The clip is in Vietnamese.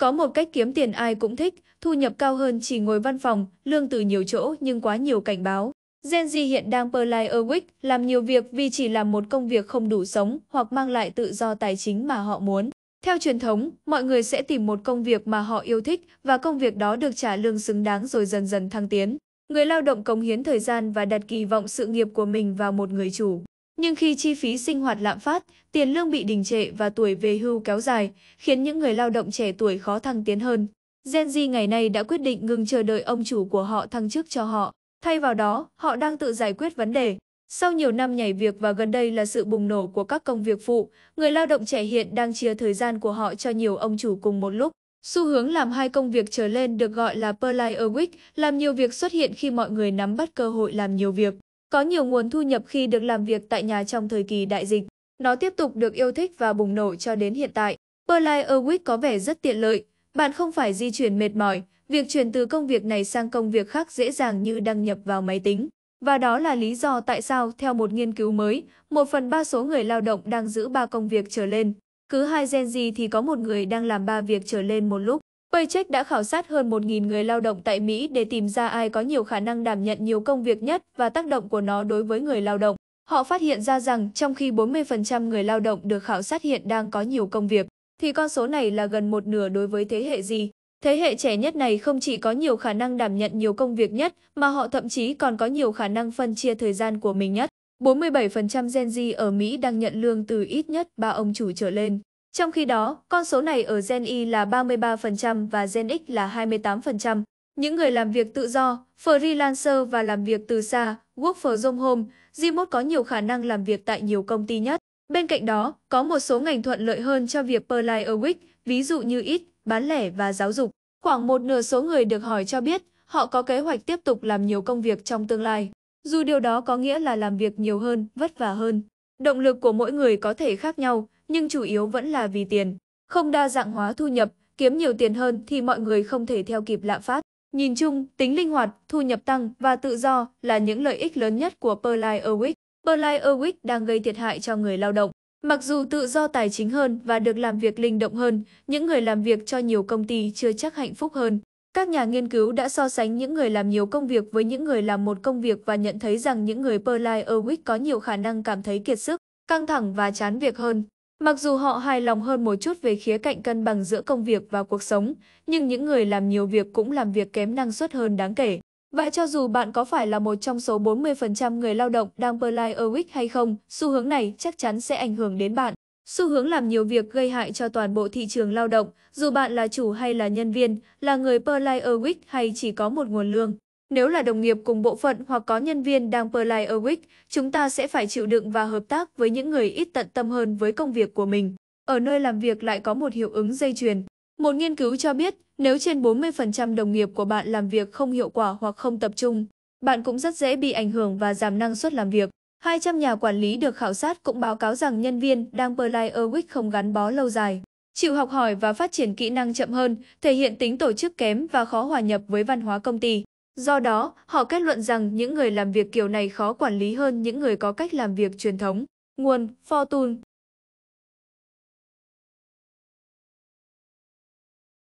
Có một cách kiếm tiền ai cũng thích, thu nhập cao hơn chỉ ngồi văn phòng, lương từ nhiều chỗ nhưng quá nhiều cảnh báo. Gen Z hiện đang Perlai Erwick làm nhiều việc vì chỉ làm một công việc không đủ sống hoặc mang lại tự do tài chính mà họ muốn. Theo truyền thống, mọi người sẽ tìm một công việc mà họ yêu thích và công việc đó được trả lương xứng đáng rồi dần dần thăng tiến. Người lao động cống hiến thời gian và đặt kỳ vọng sự nghiệp của mình vào một người chủ. Nhưng khi chi phí sinh hoạt lạm phát, tiền lương bị đình trệ và tuổi về hưu kéo dài, khiến những người lao động trẻ tuổi khó thăng tiến hơn. Gen Z ngày nay đã quyết định ngừng chờ đợi ông chủ của họ thăng chức cho họ. Thay vào đó, họ đang tự giải quyết vấn đề. Sau nhiều năm nhảy việc và gần đây là sự bùng nổ của các công việc phụ, người lao động trẻ hiện đang chia thời gian của họ cho nhiều ông chủ cùng một lúc. Xu hướng làm hai công việc trở lên được gọi là Perlite Week, làm nhiều việc xuất hiện khi mọi người nắm bắt cơ hội làm nhiều việc có nhiều nguồn thu nhập khi được làm việc tại nhà trong thời kỳ đại dịch. Nó tiếp tục được yêu thích và bùng nổ cho đến hiện tại. Perlite Airwick có vẻ rất tiện lợi, bạn không phải di chuyển mệt mỏi, việc chuyển từ công việc này sang công việc khác dễ dàng như đăng nhập vào máy tính. Và đó là lý do tại sao, theo một nghiên cứu mới, một phần ba số người lao động đang giữ ba công việc trở lên. Cứ hai Gen Z thì có một người đang làm ba việc trở lên một lúc. Paycheck đã khảo sát hơn 1.000 người lao động tại Mỹ để tìm ra ai có nhiều khả năng đảm nhận nhiều công việc nhất và tác động của nó đối với người lao động. Họ phát hiện ra rằng trong khi 40% người lao động được khảo sát hiện đang có nhiều công việc, thì con số này là gần một nửa đối với thế hệ gì. Thế hệ trẻ nhất này không chỉ có nhiều khả năng đảm nhận nhiều công việc nhất, mà họ thậm chí còn có nhiều khả năng phân chia thời gian của mình nhất. 47% Gen Z ở Mỹ đang nhận lương từ ít nhất 3 ông chủ trở lên. Trong khi đó, con số này ở Gen Y là 33% và Gen X là 28%. Những người làm việc tự do, freelancer và làm việc từ xa, work from home, remote có nhiều khả năng làm việc tại nhiều công ty nhất. Bên cạnh đó, có một số ngành thuận lợi hơn cho việc apply a week, ví dụ như ít, bán lẻ và giáo dục. Khoảng một nửa số người được hỏi cho biết họ có kế hoạch tiếp tục làm nhiều công việc trong tương lai. Dù điều đó có nghĩa là làm việc nhiều hơn, vất vả hơn. Động lực của mỗi người có thể khác nhau, nhưng chủ yếu vẫn là vì tiền. Không đa dạng hóa thu nhập, kiếm nhiều tiền hơn thì mọi người không thể theo kịp lạm phát. Nhìn chung, tính linh hoạt, thu nhập tăng và tự do là những lợi ích lớn nhất của Perlite Airwick. Perlite Airwick đang gây thiệt hại cho người lao động. Mặc dù tự do tài chính hơn và được làm việc linh động hơn, những người làm việc cho nhiều công ty chưa chắc hạnh phúc hơn. Các nhà nghiên cứu đã so sánh những người làm nhiều công việc với những người làm một công việc và nhận thấy rằng những người Perlite Airwick có nhiều khả năng cảm thấy kiệt sức, căng thẳng và chán việc hơn. Mặc dù họ hài lòng hơn một chút về khía cạnh cân bằng giữa công việc và cuộc sống, nhưng những người làm nhiều việc cũng làm việc kém năng suất hơn đáng kể. Và cho dù bạn có phải là một trong số 40% người lao động đang Berlin Erwick hay không, xu hướng này chắc chắn sẽ ảnh hưởng đến bạn. Xu hướng làm nhiều việc gây hại cho toàn bộ thị trường lao động, dù bạn là chủ hay là nhân viên, là người Berlin Erwick hay chỉ có một nguồn lương. Nếu là đồng nghiệp cùng bộ phận hoặc có nhân viên đang play like ở chúng ta sẽ phải chịu đựng và hợp tác với những người ít tận tâm hơn với công việc của mình. Ở nơi làm việc lại có một hiệu ứng dây chuyền. Một nghiên cứu cho biết, nếu trên 40% đồng nghiệp của bạn làm việc không hiệu quả hoặc không tập trung, bạn cũng rất dễ bị ảnh hưởng và giảm năng suất làm việc. 200 nhà quản lý được khảo sát cũng báo cáo rằng nhân viên đang Perlite Erwick không gắn bó lâu dài, chịu học hỏi và phát triển kỹ năng chậm hơn, thể hiện tính tổ chức kém và khó hòa nhập với văn hóa công ty. Do đó, họ kết luận rằng những người làm việc kiểu này khó quản lý hơn những người có cách làm việc truyền thống. Nguồn Fortune